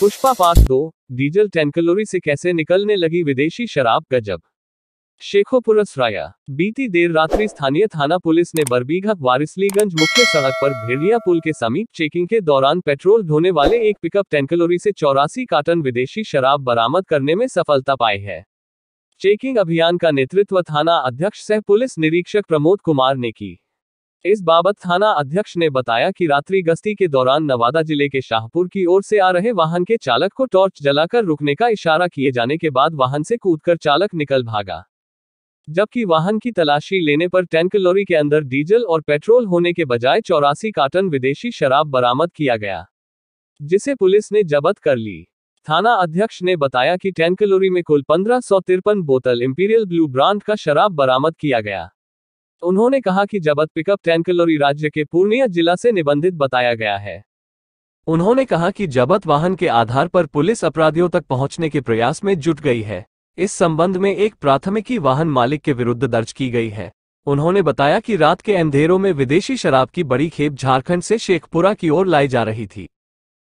पुष्पा पास दो डीजल टेंकलोरी से कैसे निकलने लगी विदेशी शराब गजब शेखोपुर सराया बीती देर रात्रि स्थानीय थाना पुलिस ने बरबीघा वारिसलीगंज मुख्य सड़क पर भेड़िया पुल के समीप चेकिंग के दौरान पेट्रोल ढोने वाले एक पिकअप टेंकलोरी से चौरासी कार्टन विदेशी शराब बरामद करने में सफलता पाई है चेकिंग अभियान का नेतृत्व थाना अध्यक्ष सह पुलिस निरीक्षक प्रमोद कुमार ने की इस बाबत थाना अध्यक्ष ने बताया कि रात्रि गश्ती के दौरान नवादा जिले के शाहपुर की ओर से आ रहे वाहन के चालक को टॉर्च जलाकर रुकने का इशारा किए जाने के बाद वाहन से कूदकर चालक निकल भागा जबकि वाहन की तलाशी लेने पर टैंक लोरी के अंदर डीजल और पेट्रोल होने के बजाय चौरासी कार्टन विदेशी शराब बरामद किया गया जिसे पुलिस ने जबत कर ली थाना अध्यक्ष ने बताया कि टैंक में कुल पंद्रह बोतल इंपीरियल ब्लू ब्रांड का शराब बरामद किया गया तो उन्होंने कहा कि जबत पिकअप टैंकलोरी राज्य के पूर्णिया जिला से निबंधित बताया गया है उन्होंने कहा कि जबत वाहन के आधार पर पुलिस अपराधियों तक पहुंचने के प्रयास में जुट गई है इस संबंध में एक प्राथमिकी वाहन मालिक के विरुद्ध दर्ज की गई है उन्होंने बताया कि रात के अंधेरों में विदेशी शराब की बड़ी खेप झारखंड से शेखपुरा की ओर लाई जा रही थी